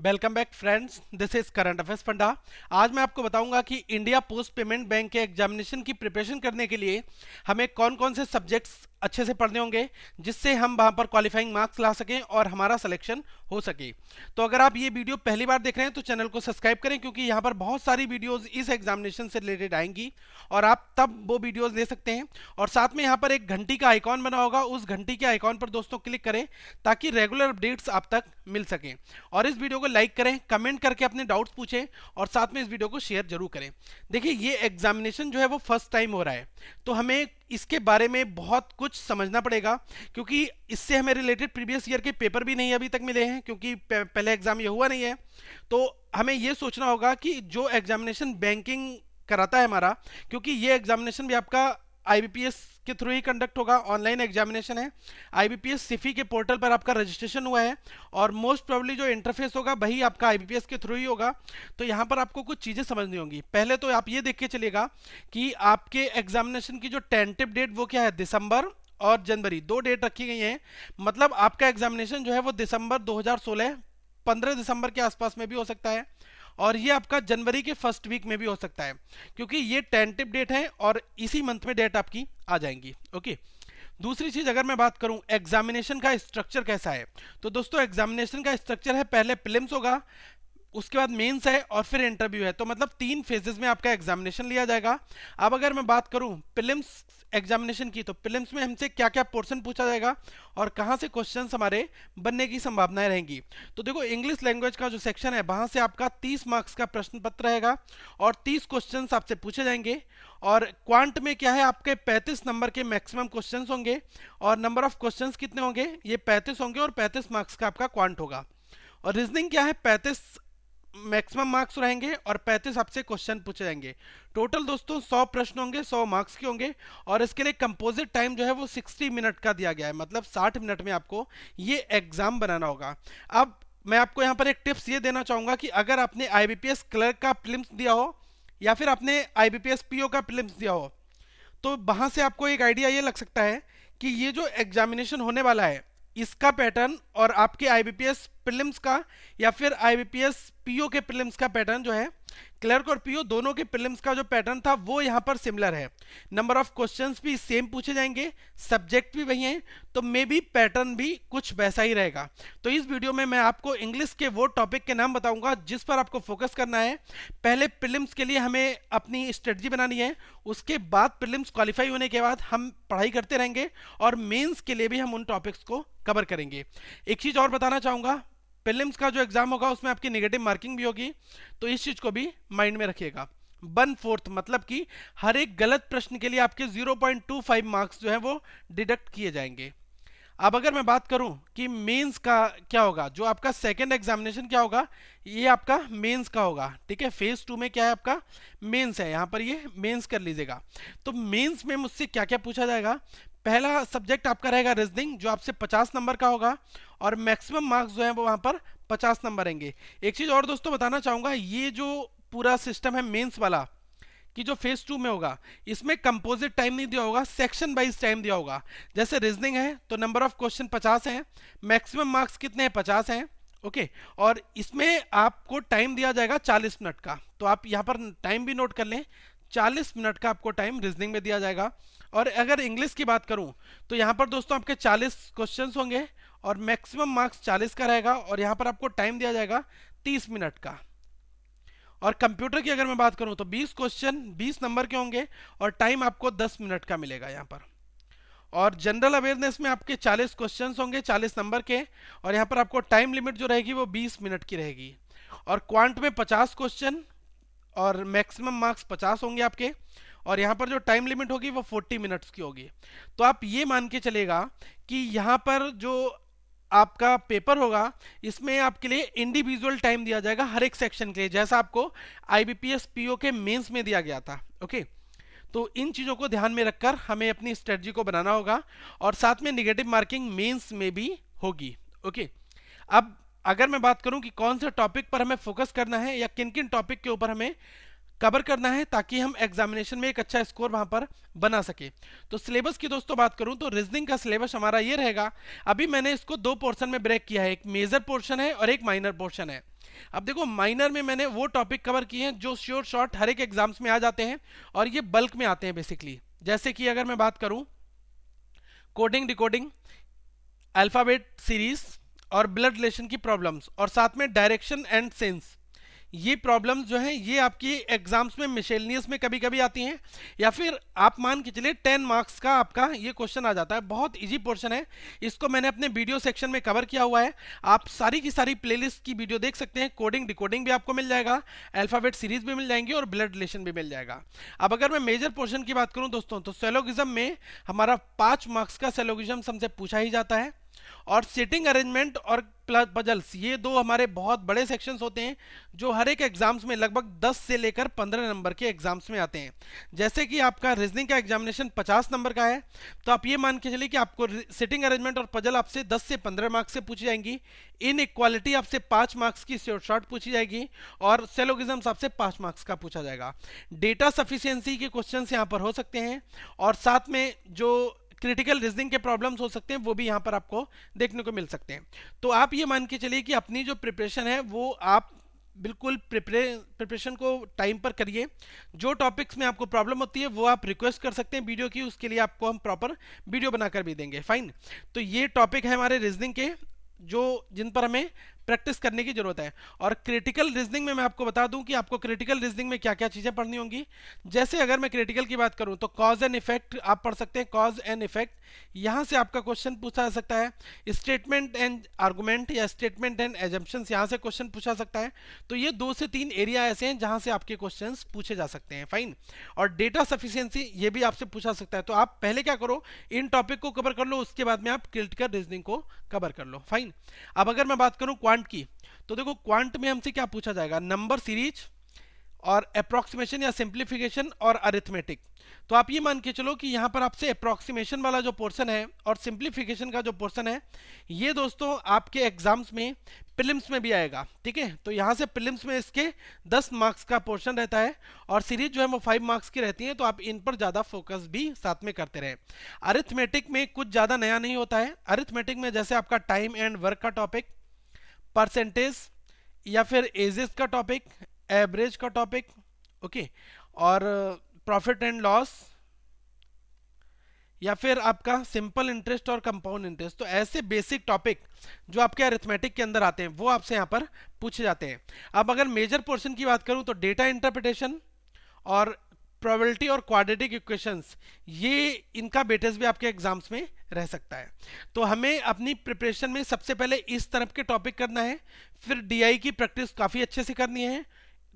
Welcome back friends this is current affairs panda आज मैं आपको बताऊंगा कि इंडिया पोस्ट पेमेंट बैंक के एग्जामिनेशन की प्रिपरेशन करने के लिए हमें कौन कौन से सब्जेक्ट्स अच्छे से पढ़ने होंगे जिससे हम वहाँ पर क्वालिफाइंग मार्क्स ला सकें और हमारा सिलेक्शन हो सके तो अगर आप ये वीडियो पहली बार देख रहे हैं तो चैनल को सब्सक्राइब करें क्योंकि यहाँ पर बहुत सारी वीडियोस इस एग्जामिनेशन से रिलेटेड आएंगी और आप तब वो वीडियोस ले सकते हैं और साथ में यहाँ पर एक घंटी का आइकॉन बना होगा उस घंटी के आइकॉन पर दोस्तों क्लिक करें ताकि रेगुलर अपडेट्स आप तक मिल सकें और इस वीडियो को लाइक करें कमेंट करके अपने डाउट्स पूछें और साथ में इस वीडियो को शेयर जरूर करें देखिए ये एग्जामिनेशन जो है वो फर्स्ट टाइम हो रहा है तो हमें इसके बारे में बहुत कुछ समझना पड़ेगा क्योंकि इससे हमें रिलेटेड प्रीवियस ईयर के पेपर भी नहीं अभी तक मिले हैं क्योंकि पहले एग्ज़ाम ये हुआ नहीं है तो हमें ये सोचना होगा कि जो एग्जामिनेशन बैंकिंग कराता है हमारा क्योंकि ये एग्जामिनेशन भी आपका आईबीपीएस के थ्रू ही कंडक्ट होगा ऑनलाइन एग्जामिनेशन है आईबीपीएस सिफी के पोर्टल पर आपका रजिस्ट्रेशन हुआ है और मोस्ट प्रॉब्ली जो इंटरफेस होगा वही आपका आईबीपीएस के थ्रू ही होगा तो यहाँ पर आपको कुछ चीज़ें समझनी होंगी पहले तो आप ये देख के चलेगा कि आपके एग्जामिनेशन की जो टेंटिव डेट वो क्या है दिसंबर और जनवरी दो डेट रखी गई हैं मतलब आपका एग्जामिनेशन जो है वो दिसंबर दो हज़ार दिसंबर के आसपास में भी हो सकता है और ये आपका जनवरी के फर्स्ट वीक में भी हो सकता है क्योंकि ये टेंटिव डेट है और इसी मंथ में डेट आपकी आ जाएंगी ओके दूसरी चीज अगर मैं बात करूं एग्जामिनेशन का स्ट्रक्चर कैसा है तो दोस्तों एग्जामिनेशन का स्ट्रक्चर है पहले प्लिम्स होगा उसके बाद मेंस है और फिर इंटरव्यू है तो मतलब तीन फेजेस में आपका एग्जामिनेशन लिया जाएगा अब अगर मैं बात करूं प्रिलिम्स एग्जामिनेशन की तो प्रिलिम्स में हमसे क्या क्या पोर्शन पूछा जाएगा और कहाँ से क्वेश्चन हमारे बनने की संभावनाएं रहेंगी तो देखो इंग्लिश लैंग्वेज का जो सेक्शन है वहाँ से आपका 30 मार्क्स का प्रश्न पत्र रहेगा और 30 क्वेश्चन आपसे पूछे जाएंगे और क्वांट में क्या है आपके 35 नंबर के मैक्सिमम क्वेश्चन होंगे और नंबर ऑफ क्वेश्चन कितने होंगे ये पैंतीस होंगे और पैंतीस मार्क्स का आपका क्वांट होगा और रीजनिंग क्या है पैंतीस मैक्सिमम मार्क्स रहेंगे और 35 आपसे क्वेश्चन पूछे जाएंगे टोटल दोस्तों 100 प्रश्न होंगे 100 मार्क्स के होंगे और इसके लिए कंपोजिट टाइम जो है वो 60 मिनट का दिया गया है मतलब 60 मिनट में आपको ये एग्जाम बनाना होगा अब मैं आपको यहाँ पर एक टिप्स ये देना चाहूँगा कि अगर आपने आई क्लर्क का फिल्म दिया हो या फिर आपने आई बी का फिल्म दिया हो तो वहाँ से आपको एक आइडिया ये लग सकता है कि ये जो एग्जामिनेशन होने वाला है इसका पैटर्न और आपके आई प्रिलिम्स का या फिर आईबीपीएस पीओ के प्रिलिम्स का पैटर्न जो है क्लर्क और पीओ दोनों के प्रिलिम्स का जो पैटर्न था वो यहाँ पर सिमिलर है नंबर ऑफ क्वेश्चंस भी सेम पूछे जाएंगे सब्जेक्ट भी वही है तो मे बी पैटर्न भी कुछ वैसा ही रहेगा तो इस वीडियो में मैं आपको इंग्लिश के वो टॉपिक के नाम बताऊंगा जिस पर आपको फोकस करना है पहले प्रिलिम्स के लिए हमें अपनी स्ट्रेटजी बनानी है उसके बाद प्रिलिम्स क्वालिफाई होने के बाद हम पढ़ाई करते रहेंगे और मेन्स के लिए भी हम उन टॉपिक्स को कवर करेंगे एक चीज़ और बताना चाहूँगा प्रिलिम्स का जो एग्जाम होगा उसमें आपकी नेगेटिव मार्किंग भी होगी तो इस चीज को भी माइंड में रखिएगा वन फोर्थ मतलब कि हर एक गलत प्रश्न के लिए आपके 0.25 मार्क्स जो है वो डिडक्ट किए जाएंगे अब अगर मैं बात करूं कि मेंस का क्या होगा जो आपका सेकंड एग्जामिनेशन क्या होगा ये आपका मेंस का होगा ठीक है फेज टू में क्या है आपका मेंस है यहाँ पर ये मेंस कर लीजिएगा तो मेंस में मुझसे क्या क्या पूछा जाएगा पहला सब्जेक्ट आपका रहेगा रीजनिंग जो आपसे 50 नंबर का होगा और मैक्सिमम मार्क्स जो है वो वहाँ पर पचास नंबर रहेंगे एक चीज़ और दोस्तों बताना चाहूँगा ये जो पूरा सिस्टम है मेन्स वाला कि जो फेज टू में होगा इसमें कंपोजिट टाइम नहीं दिया होगा सेक्शन वाइज टाइम दिया होगा जैसे रीजनिंग है तो नंबर ऑफ क्वेश्चन पचास हैं मैक्सिमम मार्क्स कितने हैं पचास हैं ओके okay, और इसमें आपको टाइम दिया जाएगा 40 मिनट का तो आप यहाँ पर टाइम भी नोट कर लें 40 मिनट का आपको टाइम रीजनिंग में दिया जाएगा और अगर इंग्लिश की बात करूँ तो यहाँ पर दोस्तों आपके 40 क्वेश्चन होंगे और मैक्सिमम मार्क्स 40 का रहेगा और यहाँ पर आपको टाइम दिया जाएगा 30 मिनट का और कंप्यूटर की अगर मैं बात करूं तो 20 क्वेश्चन 20 नंबर के होंगे और टाइम आपको 10 मिनट का मिलेगा यहाँ पर और जनरल अवेयरनेस में आपके 40 क्वेश्चंस होंगे 40 नंबर के और यहाँ पर आपको टाइम लिमिट जो रहेगी वो 20 मिनट की रहेगी और क्वांट में 50 क्वेश्चन और मैक्सिमम मार्क्स पचास होंगे आपके और यहाँ पर जो टाइम लिमिट होगी वो फोर्टी मिनट्स की होगी तो आप ये मान के चलेगा कि यहाँ पर जो आपका पेपर होगा इसमें आपके लिए इंडिविजुअल टाइम दिया जाएगा हर एक सेक्शन के लिए जैसा आपको आईबीपीएस पीओ के मेंस में दिया गया था ओके तो इन चीज़ों को ध्यान में रखकर हमें अपनी स्ट्रेटजी को बनाना होगा और साथ में निगेटिव मार्किंग मेंस में भी होगी ओके अब अगर मैं बात करूं कि कौन से टॉपिक पर हमें फोकस करना है या किन किन टॉपिक के ऊपर हमें कवर करना है ताकि हम एग्जामिनेशन में एक अच्छा स्कोर वहां पर बना सके तो सिलेबस की दोस्तों बात करूं तो रीजनिंग का सिलेबस हमारा ये रहेगा अभी मैंने इसको दो पोर्शन में ब्रेक किया है एक मेजर पोर्शन है और एक माइनर पोर्शन है अब देखो माइनर में मैंने वो टॉपिक कवर किए हैं जो श्योर शॉर्ट हर एक एग्जाम्स में आ जाते हैं और ये बल्क में आते हैं बेसिकली जैसे कि अगर मैं बात करूं कोडिंग डिकोडिंग अल्फ़ाबेट सीरीज और ब्लड रिलेशन की प्रॉब्लम्स और साथ में डायरेक्शन एंड सेंस ये प्रॉब्लम्स जो हैं ये आपकी एग्जाम्स में मिशेलनियस में कभी कभी आती हैं या फिर आप मान के चलिए टेन मार्क्स का आपका ये क्वेश्चन आ जाता है बहुत इजी पोर्शन है इसको मैंने अपने वीडियो सेक्शन में कवर किया हुआ है आप सारी की सारी प्लेलिस्ट की वीडियो देख सकते हैं कोडिंग डिकोडिंग भी आपको मिल जाएगा अल्फ़ाबेट सीरीज भी मिल जाएंगी और ब्लड रिलेशन भी मिल जाएगा अब अगर मैं मेजर पोर्शन की बात करूँ दोस्तों तो सेलोगिज्म में हमारा पाँच मार्क्स का सेलोगिज्म हमसे पूछा ही जाता है और सिटिंग अरेंजमेंट और पजल्स ये दो हमारे बहुत बड़े सेक्शंस होते हैं जो हर एक एग्जाम्स में लगभग 10 से लेकर 15 नंबर के एग्जाम्स में आते हैं जैसे कि आपका रीजनिंग का एग्जामिनेशन 50 नंबर का है तो आप ये मान के चलिए कि आपको सिटिंग अरेंजमेंट और पजल आपसे 10 से 15 मार्क्स से पूछी जाएंगी इन इक्वालिटी आपसे पाँच मार्क्स की शॉर्ट पूछी जाएगी और सेलोगिज्म आपसे पाँच मार्क्स का पूछा जाएगा डेटा सफिशियंसी के क्वेश्चन यहाँ पर हो सकते हैं और साथ में जो क्रिटिकल रीजनिंग के प्रॉब्लम्स हो सकते हैं वो भी यहाँ पर आपको देखने को मिल सकते हैं तो आप ये मान के चलिए कि अपनी जो प्रिपरेशन है वो आप बिल्कुल प्रिपरे प्रिपरेशन को टाइम पर करिए जो टॉपिक्स में आपको प्रॉब्लम होती है वो आप रिक्वेस्ट कर सकते हैं वीडियो की उसके लिए आपको हम प्रॉपर वीडियो बनाकर भी देंगे फाइन तो ये टॉपिक है हमारे रीजनिंग के जो जिन पर हमें प्रैक्टिस करने की जरूरत है और क्रिटिकल रीजनिंग में मैं आपको बता दूं कि आपको क्रिटिकल रीजनिंग में क्या क्या चीज़ें पढ़नी होंगी जैसे अगर मैं क्रिटिकल की बात करूं तो कॉज एंड इफेक्ट आप पढ़ सकते हैं कॉज एंड इफेक्ट यहां से आपका क्वेश्चन पूछा जा सकता है स्टेटमेंट एंड आर्गूमेंट या स्टेटमेंट एंड एजम्पन्स यहाँ से क्वेश्चन पूछा सकता है तो ये दो से तीन एरिया ऐसे हैं जहाँ से आपके क्वेश्चन पूछे जा सकते हैं फाइन और डेटा सफिशियंसी ये भी आपसे पूछा सकता है तो आप पहले क्या करो इन टॉपिक को कवर कर लो उसके बाद में आप क्रिटिकल रीजनिंग को कवर कर लो फाइन अब अगर मैं बात करूँ क्वांट की तो देखो क्वांट में हमसे क्या पूछा जाएगा नंबर सीरीज और अप्रोक्सीमेशन या सिंप्लीफिकेशन और अरिथमेटिक तो आप ये मान के चलो कि यहाँ पर आपसे अप्रोक्सीमेशन वाला जो पोर्शन है और सिंप्लीफिकेशन का जो पोर्शन है ये दोस्तों आपके एग्जाम्स में प्रिलिम्स में भी आएगा ठीक है तो यहाँ से प्रिलिम्स में इसके 10 मार्क्स का पोर्शन रहता है और सीरीज जो है वो 5 मार्क्स की रहती है तो आप इन पर ज़्यादा फोकस भी साथ में करते रहें अरिथमेटिक में कुछ ज़्यादा नया नहीं होता है अरिथमेटिक में जैसे आपका टाइम एंड वर्क का टॉपिक परसेंटेज या फिर एजेस का टॉपिक एवरेज का टॉपिक ओके और प्रॉफिट एंड लॉस या फिर आपका सिंपल इंटरेस्ट और कंपाउंड इंटरेस्ट तो ऐसे बेसिक टॉपिक जो आपके अरिथमेटिक के अंदर आते हैं वो आपसे यहाँ पर पूछे जाते हैं अब अगर मेजर पोर्शन की बात करूँ तो डेटा इंटरप्रिटेशन और प्रोबेबिलिटी और क्वाड्रेटिक इक्वेशंस ये इनका बेटेस भी आपके एग्जाम्स में रह सकता है तो हमें अपनी प्रिपरेशन में सबसे पहले इस तरफ के टॉपिक करना है फिर डीआई की प्रैक्टिस काफ़ी अच्छे से करनी है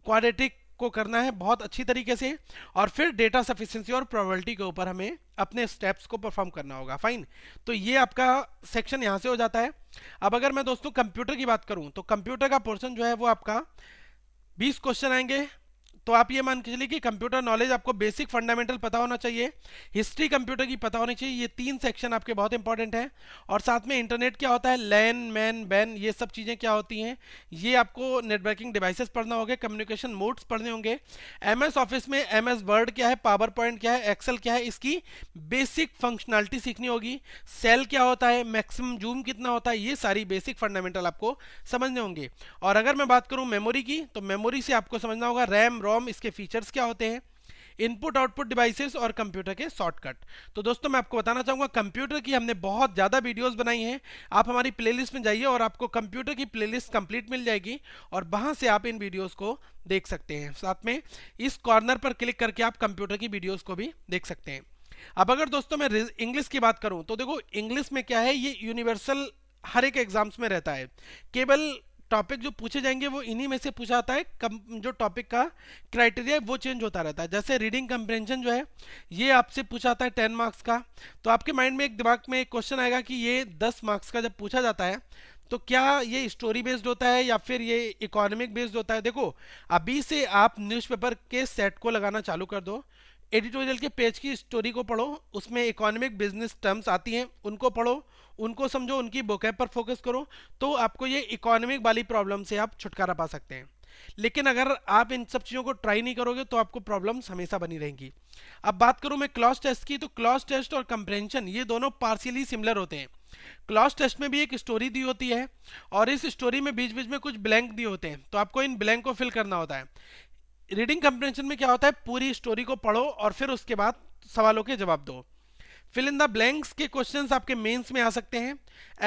क्वाड्रेटिक को करना है बहुत अच्छी तरीके से और फिर डेटा सफिशेंसी और प्रोबेबिलिटी के ऊपर हमें अपने स्टेप्स को परफॉर्म करना होगा फाइन तो ये आपका सेक्शन यहाँ से हो जाता है अब अगर मैं दोस्तों कंप्यूटर की बात करूँ तो कंप्यूटर का पोर्सन जो है वो आपका बीस क्वेश्चन आएंगे तो आप ये मान के चलिए कि कंप्यूटर नॉलेज आपको बेसिक फंडामेंटल पता होना चाहिए हिस्ट्री कंप्यूटर की पता होनी चाहिए ये तीन सेक्शन आपके बहुत इंपॉर्टेंट है और साथ में इंटरनेट क्या होता है लैन मैन बैन ये सब चीज़ें क्या होती हैं ये आपको नेटवर्किंग डिवाइसेस पढ़ना होगा कम्युनिकेशन मोड्स पढ़ने होंगे एम ऑफिस में एम वर्ड क्या है पावर पॉइंट क्या है एक्सेल क्या है इसकी बेसिक फंक्शनैलिटी सीखनी होगी सेल क्या होता है मैक्सिमम जूम कितना होता है ये सारी बेसिक फंडामेंटल आपको समझने होंगे और अगर मैं बात करूँ मेमोरी की तो मेमोरी से आपको समझना होगा रैम रोम कॉम इसके फीचर्स क्या होते हैं इनपुट आउटपुट डिवाइसेस और कंप्यूटर के शॉर्टकट तो दोस्तों मैं आपको बताना चाहूंगा कंप्यूटर की हमने बहुत ज़्यादा वीडियोस बनाई हैं आप हमारी प्लेलिस्ट में जाइए और आपको कंप्यूटर की प्लेलिस्ट कंप्लीट मिल जाएगी और वहां से आप इन वीडियोस को देख सकते हैं साथ में इस कॉर्नर पर क्लिक करके आप कंप्यूटर की वीडियोज़ को भी देख सकते हैं अब अगर दोस्तों मैं इंग्लिश की बात करूँ तो देखो इंग्लिश में क्या है ये यूनिवर्सल हर एक एग्जाम्स में रहता है केवल टॉपिक जो पूछे जाएंगे वो इन्हीं में से पूछा जाता है कम, जो टॉपिक का क्राइटेरिया वो चेंज होता रहता है जैसे रीडिंग कंप्रेंशन जो है ये आपसे पूछा जाता है टेन मार्क्स का तो आपके माइंड में एक दिमाग में एक क्वेश्चन आएगा कि ये दस मार्क्स का जब पूछा जाता है तो क्या ये स्टोरी बेस्ड होता है या फिर ये इकोनॉमिक बेस्ड होता है देखो अभी से आप न्यूज़पेपर के सेट को लगाना चालू कर दो एडिटोरियल के पेज की स्टोरी को पढ़ो उसमें इकोनॉमिक बिजनेस टर्म्स आती हैं उनको पढ़ो उनको समझो उनकी बोकैप पर फोकस करो तो आपको ये इकोनॉमिक वाली प्रॉब्लम से आप छुटकारा पा सकते हैं लेकिन अगर आप इन सब चीज़ों को ट्राई नहीं करोगे तो आपको प्रॉब्लम्स हमेशा बनी रहेंगी अब बात करूँ मैं क्लॉस टेस्ट की तो क्लॉस टेस्ट और कंप्रेंशन ये दोनों पार्सियली सिमिलर होते हैं क्लॉस टेस्ट में भी एक स्टोरी दी होती है और इस स्टोरी में बीच बीच में कुछ ब्लैंक दिए होते हैं तो आपको इन ब्लैंक को फिल करना होता है रीडिंग कंप्रेंशन में क्या होता है पूरी स्टोरी को पढ़ो और फिर उसके बाद सवालों के जवाब दो फिल इन द ब्लैंक्स के क्वेश्चंस आपके मेंस में आ सकते हैं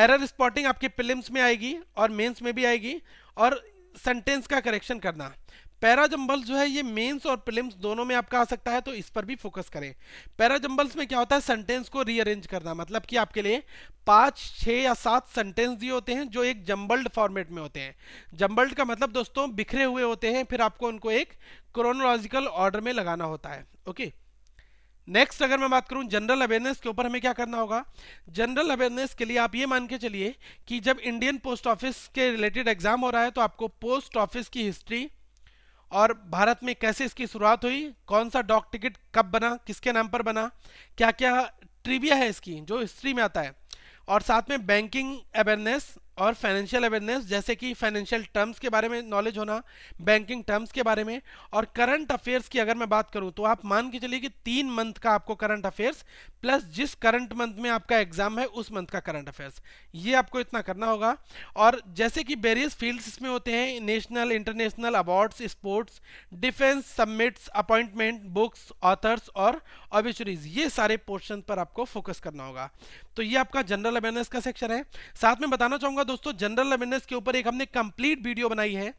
एरर स्पॉटिंग आपके प्रिलिम्स में आएगी और मेंस में भी आएगी और सेंटेंस का करेक्शन करना पैराजम्बल्स जो है ये मेंस और प्रिलिम्स दोनों में आपका आ सकता है तो इस पर भी फोकस करें पैराजम्बल्स में क्या होता है सेंटेंस को रीअरेंज करना मतलब कि आपके लिए पाँच छः या सात सेंटेंस दिए होते हैं जो एक जम्बल्ड फॉर्मेट में होते हैं जम्बल्ड का मतलब दोस्तों बिखरे हुए होते हैं फिर आपको उनको एक क्रोनोलॉजिकल ऑर्डर में लगाना होता है ओके okay? नेक्स्ट अगर मैं बात करूं जनरल अवेयरनेस के ऊपर हमें क्या करना होगा जनरल अवेयरनेस के लिए आप ये मान के चलिए कि जब इंडियन पोस्ट ऑफिस के रिलेटेड एग्जाम हो रहा है तो आपको पोस्ट ऑफिस की हिस्ट्री और भारत में कैसे इसकी शुरुआत हुई कौन सा डॉक टिकट कब बना किसके नाम पर बना क्या क्या ट्रिविया है इसकी जो हिस्ट्री में आता है और साथ में बैंकिंग अवेयरनेस और फाइनेंशियल अवेयरनेस जैसे कि फाइनेंशियल टर्म्स के बारे में नॉलेज होना बैंकिंग टर्म्स के बारे में और करंट अफेयर्स की अगर मैं बात करूं तो आप मान के चलिए कि तीन मंथ का आपको करंट अफेयर्स प्लस जिस करंट मंथ में आपका एग्जाम है उस मंथ का करंट अफेयर्स ये आपको इतना करना होगा और जैसे कि वेरियस फील्ड्स इसमें होते हैं national international awards sports defence summits appointment books authors और ऑबिचुरीज ये सारे पोर्शन पर आपको फोकस करना होगा तो ये आपका जनरल अवेयरनेस का सेक्शन है साथ में बताना चाहूंगा दोस्तों जनरल अवेयरनेस के ऊपर एक हमने कंप्लीट वीडियो बनाई है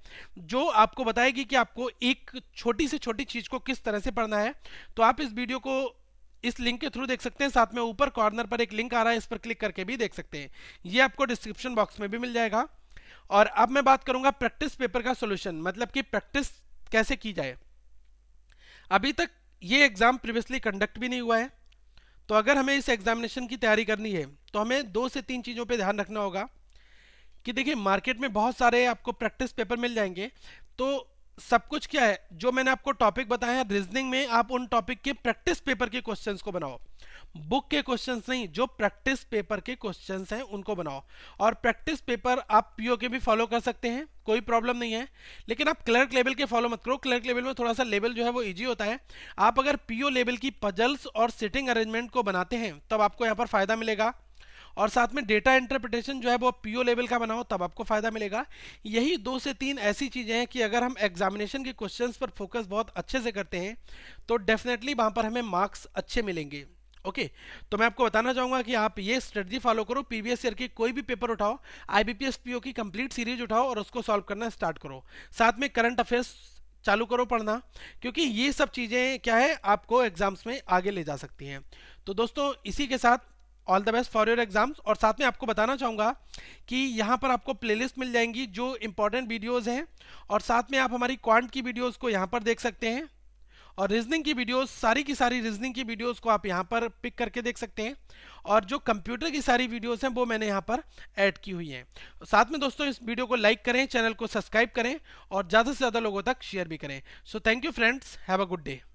जो आपको बताएगी कि आपको एक छोटी से छोटी चीज को किस तरह से पढ़ना है तो आप इस वीडियो को इस लिंक के थ्रू देख सकते हैं साथ में ऊपर कॉर्नर पर एक लिंक आ रहा है इस पर क्लिक करके भी देख सकते हैं ये आपको डिस्क्रिप्शन बॉक्स में भी मिल जाएगा और अब मैं बात करूंगा प्रैक्टिस पेपर का सोल्यूशन मतलब कि प्रैक्टिस कैसे की जाए अभी तक ये एग्जाम प्रीवियसली कंडक्ट भी नहीं हुआ है तो अगर हमें इस एग्जामिनेशन की तैयारी करनी है तो हमें दो से तीन चीज़ों पे ध्यान रखना होगा कि देखिए मार्केट में बहुत सारे आपको प्रैक्टिस पेपर मिल जाएंगे तो सब कुछ क्या है जो मैंने आपको टॉपिक बताया रीजनिंग में आप उन टॉपिक के प्रैक्टिस पेपर के क्वेश्चंस को बनाओ बुक के क्वेश्चंस नहीं जो प्रैक्टिस पेपर के क्वेश्चंस हैं उनको बनाओ और प्रैक्टिस पेपर आप पीओ के भी फॉलो कर सकते हैं कोई प्रॉब्लम नहीं है लेकिन आप क्लर्क लेवल के फॉलो मत करो क्लर्क लेवल में थोड़ा सा लेवल जो है वो इजी होता है आप अगर पीओ लेवल की पजल्स और सिटिंग अरेंजमेंट को बनाते हैं तब आपको यहाँ पर फायदा मिलेगा और साथ में डेटा इंटरप्रिटेशन जो है वो पीओ लेवल का बनाओ तब आपको फायदा मिलेगा यही दो से तीन ऐसी चीज़ें हैं कि अगर हम एग्जामिनेशन के क्वेश्चंस पर फोकस बहुत अच्छे से करते हैं तो डेफिनेटली वहां पर हमें मार्क्स अच्छे मिलेंगे ओके तो मैं आपको बताना चाहूंगा कि आप ये स्ट्रेटजी फॉलो करो प्रीवियस ईयर के कोई भी पेपर उठाओ आईबीपीएस पीओ की कंप्लीट सीरीज उठाओ और उसको सॉल्व करना स्टार्ट करो साथ में करंट अफेयर्स चालू करो पढ़ना क्योंकि ये सब चीज़ें क्या है आपको एग्जाम्स में आगे ले जा सकती हैं तो दोस्तों इसी के साथ all the best for your exams और साथ में आपको बताना चाहूंगा कि यहाँ पर आपको प्लेलिस्ट मिल जाएंगी जो इंपॉर्टेंट वीडियोज़ हैं और साथ में आप हमारी क्वांट की वीडियोज़ को यहाँ पर देख सकते हैं और रीजनिंग की वीडियोस सारी की सारी रीजनिंग की वीडियोस को आप यहाँ पर पिक करके देख सकते हैं और जो कंप्यूटर की सारी वीडियोस हैं वो मैंने यहाँ पर ऐड की हुई हैं साथ में दोस्तों इस वीडियो को लाइक करें चैनल को सब्सक्राइब करें और ज़्यादा से ज़्यादा लोगों तक शेयर भी करें so thank you friends have a good day